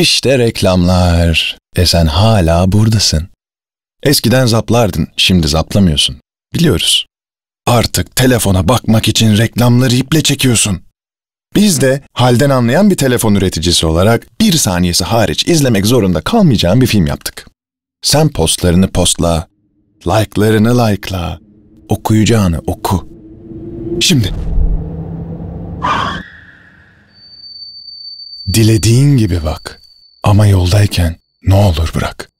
İşte reklamlar. E sen hala buradasın. Eskiden zaplardın, şimdi zaplamıyorsun. Biliyoruz. Artık telefona bakmak için reklamları iple çekiyorsun. Biz de halden anlayan bir telefon üreticisi olarak bir saniyesi hariç izlemek zorunda kalmayacağın bir film yaptık. Sen postlarını postla, like'larını like'la, okuyacağını oku. Şimdi. Dilediğin gibi bak. Ama yoldayken ne olur bırak.